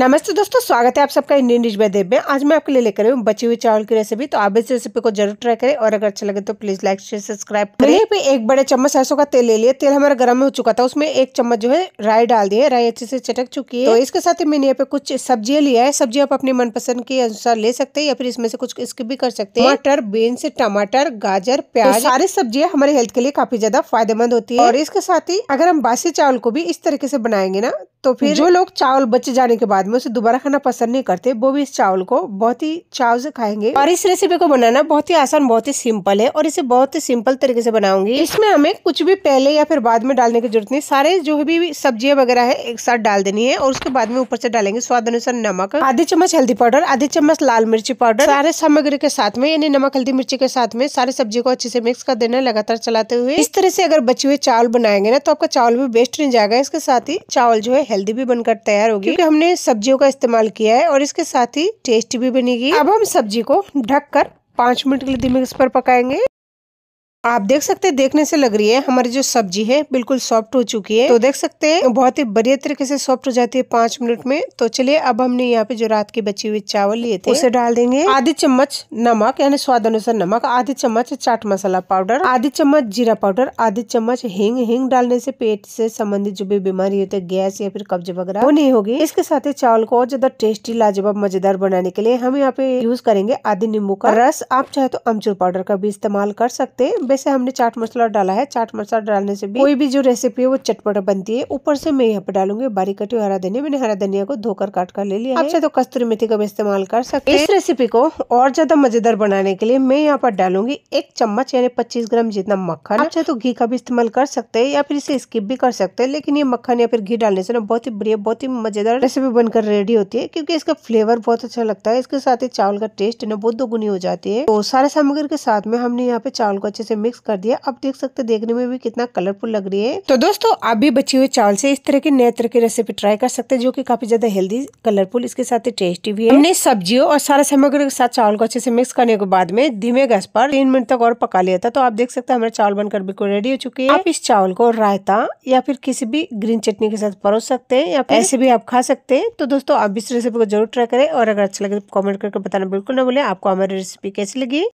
नमस्ते दोस्तों स्वागत है आप सबका इंडियन डिश बाय देव में आज मैं आपके लिए लेकर आई हूँ बची हुई चावल की रेसिपी तो आप इस रेसिपी को जरूर ट्राई करें और अगर अच्छा लगे तो प्लीज लाइक शेयर सब्सक्राइब करें पे एक बड़े चम्मच सरसों का तेल ले लिया तेल हमारा गर्म हो चुका था उसमें एक चम्मच जो है राय डाल दिए राय अच्छे से चटक चुकी है तो इसके साथ ही मैंने यहाँ पे कुछ सब्जियां लिया है सब्जी आप अपने मनपसंद के अनुसार ले सकते हैं या फिर इसमें से कुछ इसके भी कर सकते हैं मटर बीन्स टमाटर गाजर तो प्याज सारी सब्जियां हमारे हेल्थ के लिए काफी ज्यादा फायदेमंद होती है और इसके साथ ही अगर हम बासी चावल को भी इस तरीके से बनाएंगे ना तो फिर जो लोग चावल बच जाने के बाद में उसे दोबारा खाना पसंद नहीं करते वो भी इस चावल को बहुत ही चाव से खाएंगे और इस रेसिपी को बनाना बहुत ही आसान बहुत ही सिंपल है और इसे बहुत ही सिंपल तरीके से बनाऊंगी इसमें हमें कुछ भी पहले या फिर बाद में डालने की जरूरत नहीं सारे जो भी सब्जियां वगैरह है एक साथ डाल देनी है और उसके बाद में ऊपर से डालेंगे स्वाद अनुसार नमक आधे चम्मच हल्दी पाउडर आधे चम्मच लाल मिर्ची पाउडर सारे सामग्री के साथ में यानी नमक हल्दी मिर्ची के साथ में सारे सब्जी को अच्छे से मिक्स कर देना लगातार चलाते हुए इस तरह से अगर बचे हुए चावल बनाएंगे ना तो आपका चावल भी वेस्ट नहीं जाएगा इसके साथ ही चावल जो है हेल्दी भी बनकर तैयार होगी क्योंकि हमने सब्जी सब्जियों का इस्तेमाल किया है और इसके साथ ही टेस्टी भी बनेगी अब हम सब्जी को ढककर पाँच मिनट के लिए धीमे पर पकाएंगे आप देख सकते हैं देखने से लग रही है हमारी जो सब्जी है बिल्कुल सॉफ्ट हो चुकी है तो देख सकते हैं बहुत ही बढ़िया तरीके से सॉफ्ट हो जाती है पांच मिनट में तो चलिए अब हमने यहाँ पे जो रात के बचे हुए चावल लिए थे उसे डाल देंगे आधी चम्मच नमक यानी स्वाद अनुसार नमक आधी चम्मच चाट मसाला पाउडर आधी चम्मच जीरा पाउडर आधी चम्मच हिंग हिंग डालने से पेट से संबंधित जो भी बीमारी होती है गैस या फिर कब्जे वगैरह वो नहीं होगी इसके साथ ही चावल को और ज्यादा टेस्टी लाजवाब मजेदार बनाने के लिए हम यहाँ पे यूज करेंगे आधी नींबू का रस आप चाहे तो अमचूर पाउडर का भी इस्तेमाल कर सकते हैं सुबह से हमने चाट मसाला डाला है चाट मसाला डालने से भी कोई भी जो रेसिपी है वो चटपटा बनती है ऊपर से मैं यहाँ पे डालूंगी बारीक कटी हरा धनिया मैंने हरा धनिया को धोकर काट कर ले लिया अच्छा तो कस्तूरी मेथी का भी इस्तेमाल कर सकते इस रेसिपी को और ज्यादा मजेदार बनाने के लिए मैं यहाँ पर डालूंगी एक चम्मच यानी पच्चीस ग्राम जितना मक्खन अच्छा तो घी का भी इस्तेमाल कर सकते हैं या फिर इसे स्किप भी कर सकते है लेकिन ये मक्खन या फिर घी डालने से ना बहुत ही बढ़िया बहुत ही मजेदार रेसिपी बनकर रेडी होती है क्यूँकी इसका फ्लेवर बहुत अच्छा लगता है इसके साथ ही चावल का टेस्ट ना बहुत दोगुनी हो जाती है तो सारे सामग्री के साथ में हमने यहाँ पे चावल को अच्छे से मिक्स कर दिया अब देख सकते देखने में भी कितना कलरफुल लग रही है तो दोस्तों आप भी बचे हुई चावल से इस तरह की नए तरह की रेसिपी ट्राई कर सकते हैं जो कि काफी ज्यादा हेल्दी कलरफुल इसके साथ ही टेस्टी भी है हमने सब्जियों और सारा सामग्री के साथ चावल को अच्छे से मिक्स करने के बाद में धीमे गैस पर तीन मिनट तक और पका लिया था तो आप देख सकते हैं हमारे चावल बनकर बिल्कुल रेडी हो चुकी है आप इस चावल को रायता या फिर किसी भी ग्रीन चटनी के साथ परोस सकते हैं या ऐसे भी आप खा सकते हैं तो दोस्तों आप इस रेसिपी को जरूर ट्राई करें और अगर अच्छा लगे तो कॉमेंट करके बताना बिल्कुल ना बोले आपको हमारी रेसिपी कैसी लगी